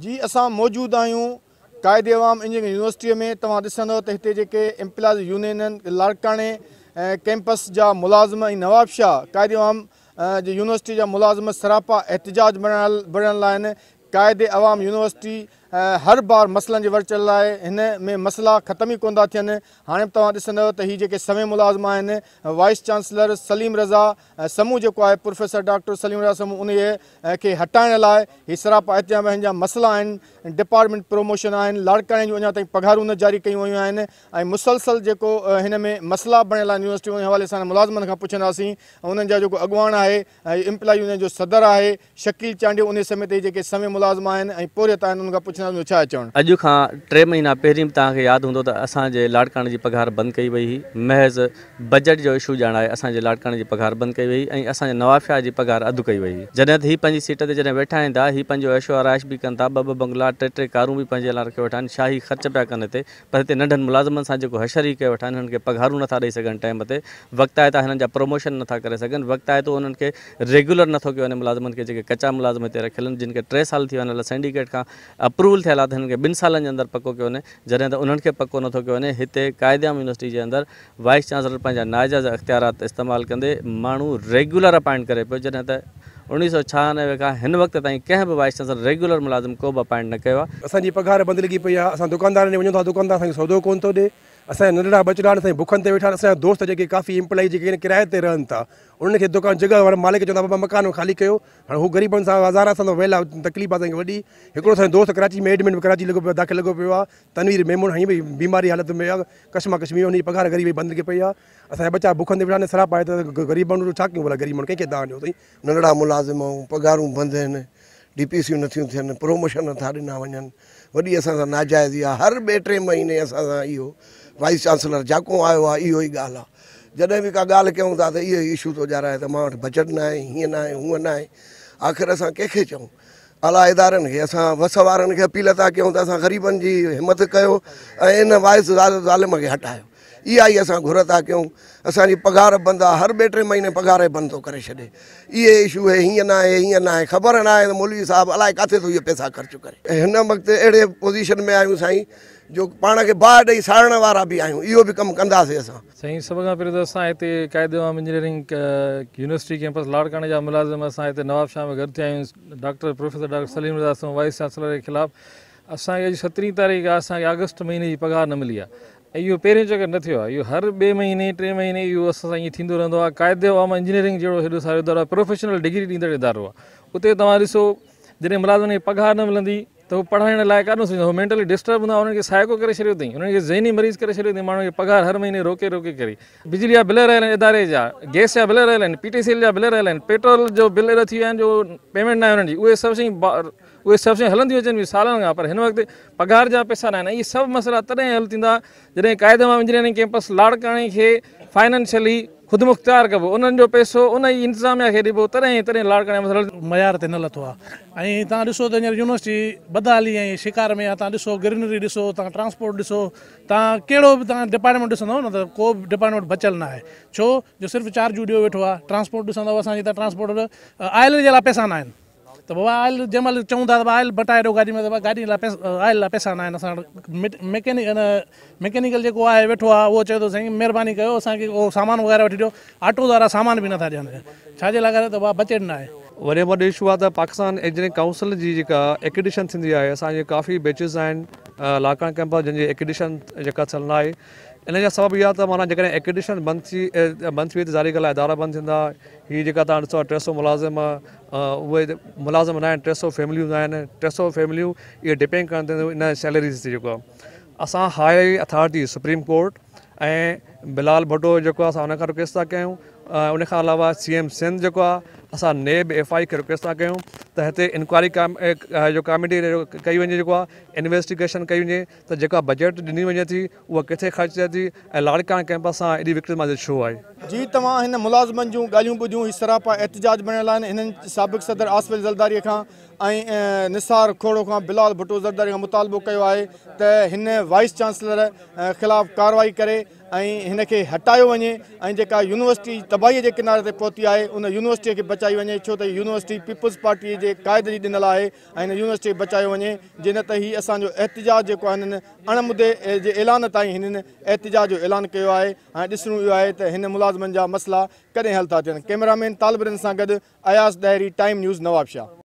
जी असां मौजूदु आहियूं क़ाइदे अवाम इंजीनियर यूनिवर्सिटीअ में तव्हां ॾिसंदव त हिते जेके एम्प्लॉयज़ यूनियन आहिनि लाड़काणे ऐं कैम्पस जा मुलाज़िम ऐं नवाबशाह क़ाइदेवाम जी यूनिवर्सिटी जा मुलाज़िम सरापा एतिजाज बण बणियल आहिनि क़ाइदे अवाम यूनिवर्सिटी हर बार मसलन के वटि है इन में मसला खत्म ही कोन था थियनि हाणे बि तव्हां ॾिसंदव त हीअ वाइस चांसलर सलीम रज़ा समूह जो है प्रोफेसर डॉक्टर सलीम रज़ा समूह उन खे हटाइण लाइ हीअ सराप आयतिया हिन डिपार्टमेंट प्रमोशन आहिनि लाड़काणे जूं अञा ताईं न जारी कयूं व्यू आहिनि मुसलसल जो हिन में मसइला बणियल आहिनि यूनिवर्सिटियूं उन हवाले सां मुलाज़िमनि खां पुछंदासीं उन्हनि जा जेको अॻुवाण जो सदर है शकील चांडियो उन समय जेके सवे मुलाज़िम आहिनि ऐं पोरियत आहिनि उनखां जो छा टे महीना पे बि हों यादि हूंदो त पघार बंद कई वही महज़ बजट जो इशू जाना असांजे लाड़काण की पघार बंद कई वही अस असांजे नवाफ़िया जी पघार अधु कई वही हुई जॾहिं पी सीट ते जॾहिं वेठा आहिनि था हीअ ऐशो आराइश भी कनि था बंगला टे टे कारूं बि पंहिंजे रखे वेठा आहिनि ख़र्च पाया कनि हिते पर हिते नंढनि मुलाज़िमनि सां जेको हशर ही कयो वेठा आहिनि हुननि खे पघारूं टाइम ते वक़्तु आहे त हिननि प्रमोशन ना कर सघनि वक़्तु आहे त उन्हनि रेगुलर नथो कयो हिन मुलाज़िमनि खे कचा मुलाज़िम हिते जिनके टे साल थी विया सेंडिकेट खां अप्रूव अप्रूवल थे आहे त हिननि खे ॿिनि सालनि जे अंदरि पको कयो वञे जॾहिं त उन्हनि खे यूनिवर्सिटी के अंदर वाइस चांसलर पंहिंजा नाइजाज़ अख़्तियारात इस्तेमालु कंदे माण्हू रेगुलर अपॉइंट करे पे जैसे त उणिवीह सौ छहानवे खां वक़्त ताईं वाइस चांसलर रेगुलर मुलाज़िम को बि अपॉइंट न कयो आहे असांजी पघार दुकानदार ॾे वञूं दुकानदार सौदो कोन थो असांजा नंढड़ा बचड़ा असांजी बुखनि ते वेठा आहिनि असांजा दोस्त जेके काफ़ी इम्प्लोई जेके आहिनि किराए ते रहनि था उन्हनि खे दुकानु जॻह वारे मालिक चवंदा बाबा मकान ख़ाली कयो हाणे हू ग़रीबनि सां हज़ार असां सां वेला तकलीफ़ आहे असांखे वॾी हिकिड़ो असांजो दोस्त कराची में एडमिट कराची लॻो पियो दाख़िल लॻो पियो आहे तनवीर मेमण हीअं भई बीमारी हालति में आहे कश्मा कश्मीर हुनजी पघार ग़रीब बंदि कई पई आहे असांजा बचा बुखनि ते वेठा आहिनि सराप आहे त ग़रीब माण्हू छा कयूं भला ग़रीब कंहिंखे तव्हां ॾियो अथई नंढड़ा मुलाज़िम पघारूं बंदि आहिनि डी पी सियूं नथियूं थियनि प्रोमोशन नथा ॾिना वञनि वॾी असां सां नाजाइज़ी आहे हर ॿिए टे महीने असां सां इहो वाइस चांसलर जाको आयो आहे इहो ई ॻाल्हि आहे जॾहिं बि का ॻाल्हि कयूं था त इहो ई इशू थो ॼाणाए त मां वटि बजट न आहे हीअं न आहे हूअं न आहे आख़िर असां कंहिंखे चऊं अला इदारनि खे असां वस वारनि खे अपील था कयूं त असां ग़रीबनि जी हिमत कयो ऐं इन वाइस ज़ालिम खे हटायो इहा ई असां घुर था कयूं असांजी पघार बंदि आहे हर ॿिए टे महीने पघार बंदि थो करे छॾे इहे इशू आहे हीअं न आहे हीअं न आहे ख़बर न आहे त मोलवी साहिबु अलाए किथे थो इहे पैसा ख़र्चु करे हिन वक़्तु अहिड़े पोज़ीशन में आहियूं साईं जो पाण खे बाहि ॾेई साड़ण वारा बि आहियूं इहो बि कमु कंदासीं असां साईं सभ खां पहिरियों त असां हिते क़ाइदे आम इंजीनियरिंग यूनिवर्सिटी कैंपस लाड़काणे जा मुलाज़िम असां हिते नवाब शाह में घर थिया आहियूं doctor professor doctor Saleem Raza सां वाइस चांसलर जे ख़िलाफ़ु असांखे अॼु सतरहीं तारीख़ आहे असांखे अगस्त महीने जी पघार न मिली आहे ऐं इहो पहिरियों चकर न थियो आहे इहो हर ॿिए महीने टे महीने इहो असां सां ईअं थींदो रहंदो आहे क़ाइदे आम इंजीनियरिंग जहिड़ो हेॾो सारो इदारो आहे प्रोफेशनल डिग्री ॾींदड़ इदारो आहे उते तव्हां ॾिसो जॾहिं मुलाज़िम खे पघार न मिलंदी त उहो पढ़ाइण लाइ कान थींदो उहो मेंटली डिस्टर्ब हूंदा हुननि खे सहायको करे छॾियो अथई हुननि खे ज़हनी मरीज़ करे छॾियो अथई माण्हू खे पघारु हर महीने रोके रोके करे बिजली जा बिल रहियल आहिनि इदारे जा गैस जा बिल रहियल आहिनि पीटीसी एल जा बिल रहियल आहिनि पेट्रोल जो बिल थी विया आहिनि जो पेमेंट आहे हुननि जी उहे सभु शयूं उहे सभु शयूं हलंदियूं अचनि थियूं सालनि खां पर हिन वक़्तु पघार जा पैसा न आहिनि इहे सभु मसइला तॾहिं हल थींदा जॾहिं क़ाइदमा इंजीनियरिंग कैंपस लाड़काणे खे फाइनेंशियली ख़ुदि मुख़्तियार कबो उन्हनि जो पैसो उन ई इंतिज़ामिया खे ॾिबो तॾहिं तॾहिं लाड़काणे मसइला मयार ते न लथो आहे ऐं तव्हां ॾिसो त हींअर यूनिवर्सिटी बदाली ऐं शिकार में आहे तव्हां ॾिसो ग्रीनरी ॾिसो तव्हां ट्रांस्पोर्ट ॾिसो तव्हां कहिड़ो बि तव्हां डिपार्टमेंट ॾिसंदव न त को बि डिपार्टमेंट बचियल न आहे छो जो सिर्फ़ु चार्जू ॾियो वेठो आहे ट्रांस्पोर्ट ॾिसंदव असांजी त ट्रांस्पोर्ट आयल जे लाइ पैसा न आहिनि त बाबा आयल जंहिं महिल चऊं था त आयल बटाए ॾियो गाॾी में त गाॾी लाइ पैसा आयल लाइ पैसा न आहिनि असां वटि मैकेनिक मैकेनिकल जेको आहे वेठो आहे उहो चए थो साईं महिरबानी कयो असांखे उहो सामान वग़ैरह वठी ॾियो ऑटो द्वारा सामान बि नथा ॾियनि छाजे लाइ करे बचेट न आहे वरी वॾो इशू आहे त पाकिस्तान इंजीनियरिंग काउंसिल जी जेका एक्विडिशन थींदी आहे असांजी काफ़ी बैचिस आहिनि लाका कैम्प जंहिंजी एक्विडिशन जेका थियल आहे इन इनजा सबब इहा त माना जेकॾहिं एकेडिशन मंथली मंथली ते ज़ारी इदारा बंदि थींदा हीअ जेका तव्हां ॾिसो टे सौ मुलाज़िम उहे मुलाज़िम न आहिनि टे सौ फैमिलियूं न आहिनि टे सौ फैमिलियूं इहे डिपेंड कनि थियूं इन सैलरीस ते जेको आहे असां हाई अथॉरिटी सुप्रीम कोर्ट ऐं बिलाल भटो जेको आहे असां उनखां रिक्वेस्ट था कयूं ऐं उनखां अलावा सी एम सिंध जेको आहे असां नेब एफ आई खे रिक्वेस्ट था कयूं त हिते इंक्वायरी काम जो कमेटी कई वञे जेको आहे इंवेस्टिगेशन कई वञे त जेका बजट ॾिनी वञे थी उहा किथे ख़र्च थिए थी ऐं लाड़काणे कैम्प सां एॾी विक्रमा छो आहे जी तव्हां हिन मुलाज़िमनि जूं ॻाल्हियूं ॿुधियूं ही सरापा एतिजाज बणियल आहिनि हिननि साबिक़ सदर आसफ ज़रदारीअ खां ऐं निसार खोड़ो खां बिलाल भुटू ज़रदारी खां मुतालबो कयो आहे त हिन वाइस चांसलर ख़िलाफ़ु कारवाई करे ऐं हिन खे हटायो वञे ऐं जेका यूनिवर्सिटी तबाहीअ जे किनारे ते पहुती आहे उन यूनिवर्सिटीअ खे बचाई वञे छो त यूनिवर्सिटी पीपुल्स पार्टीअ जे क़ाइदे जी ॾिनल आहे ऐं हिन यूनिवर्सिटीअ खे बचायो वञे जिन त ई असांजो एतिजाज जेको आहे हिननि अणमुदे जे ऐलान ताईं हिननि एतिजाज जो ऐलान कयो आहे ऐं ॾिसणो इहो आहे त हिन मुलाज़मनि जा मसइला कॾहिं हल था थियनि कैमरामैन तालबरनि सां गॾु अयास डायरी टाइम न्यूज़ नवाबशाह